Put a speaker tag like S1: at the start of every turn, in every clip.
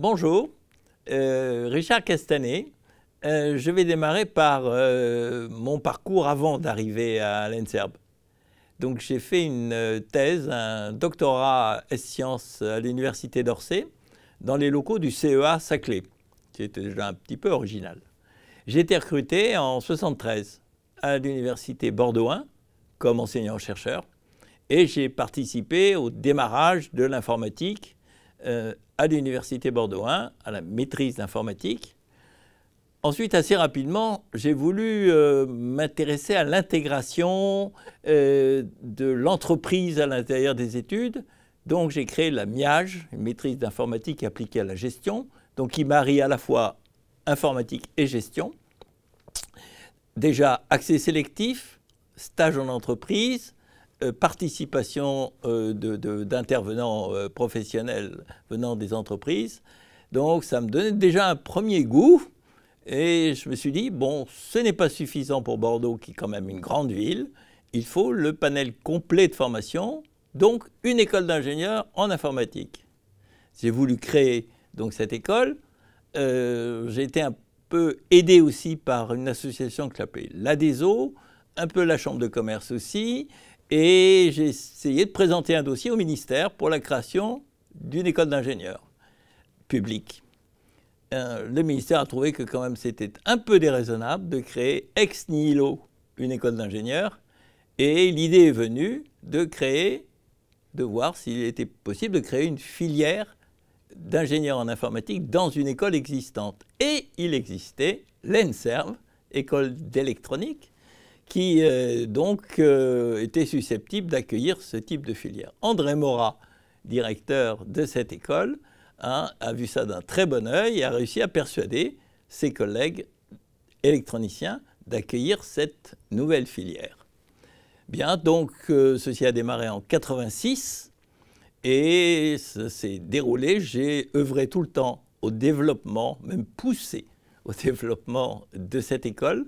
S1: Bonjour, euh, Richard Castanet. Euh, je vais démarrer par euh, mon parcours avant d'arriver à l'Inserm. Donc j'ai fait une thèse, un doctorat S-Sciences à l'Université d'Orsay, dans les locaux du CEA Saclay, qui était déjà un petit peu original. J'ai été recruté en 1973 à l'Université bordeaux comme enseignant-chercheur, et j'ai participé au démarrage de l'informatique euh, à l'université Bordeaux 1, à la maîtrise d'informatique. Ensuite, assez rapidement, j'ai voulu euh, m'intéresser à l'intégration euh, de l'entreprise à l'intérieur des études. Donc, j'ai créé la MIAGE, une maîtrise d'informatique appliquée à la gestion, donc qui marie à la fois informatique et gestion. Déjà, accès sélectif, stage en entreprise, euh, participation euh, d'intervenants euh, professionnels venant des entreprises. Donc ça me donnait déjà un premier goût. Et je me suis dit, bon, ce n'est pas suffisant pour Bordeaux, qui est quand même une grande ville. Il faut le panel complet de formation, donc une école d'ingénieurs en informatique. J'ai voulu créer donc cette école. J'ai été un peu aidé aussi par une association qui s'appelait l'ADESO, un peu la chambre de commerce aussi, et j'ai essayé de présenter un dossier au ministère pour la création d'une école d'ingénieurs publique. Euh, le ministère a trouvé que quand même c'était un peu déraisonnable de créer ex nihilo une école d'ingénieurs. Et l'idée est venue de créer, de voir s'il était possible de créer une filière d'ingénieurs en informatique dans une école existante. Et il existait l'ENSERV, école d'électronique, qui euh, donc euh, était susceptible d'accueillir ce type de filière. André Mora, directeur de cette école, hein, a vu ça d'un très bon œil et a réussi à persuader ses collègues électroniciens d'accueillir cette nouvelle filière. Bien, donc euh, ceci a démarré en 86 et ça s'est déroulé. J'ai œuvré tout le temps au développement, même poussé au développement de cette école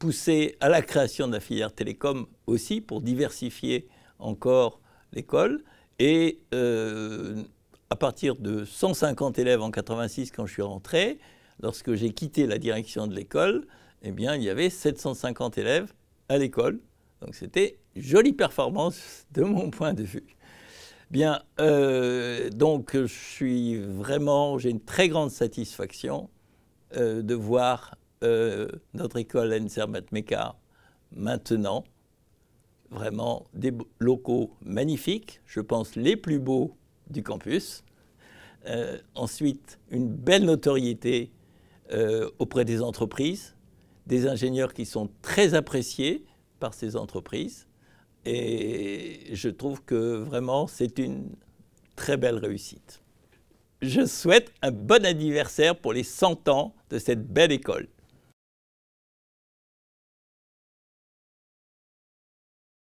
S1: poussé à la création de la filière télécom aussi pour diversifier encore l'école. Et euh, à partir de 150 élèves en 86 quand je suis rentré, lorsque j'ai quitté la direction de l'école, eh bien il y avait 750 élèves à l'école. Donc c'était jolie performance de mon point de vue. Bien, euh, donc je suis vraiment, j'ai une très grande satisfaction euh, de voir euh, notre école Ensermat-Mekar maintenant vraiment des locaux magnifiques, je pense les plus beaux du campus. Euh, ensuite, une belle notoriété euh, auprès des entreprises, des ingénieurs qui sont très appréciés par ces entreprises. Et je trouve que vraiment, c'est une très belle réussite. Je souhaite un bon anniversaire pour les 100 ans de cette belle école.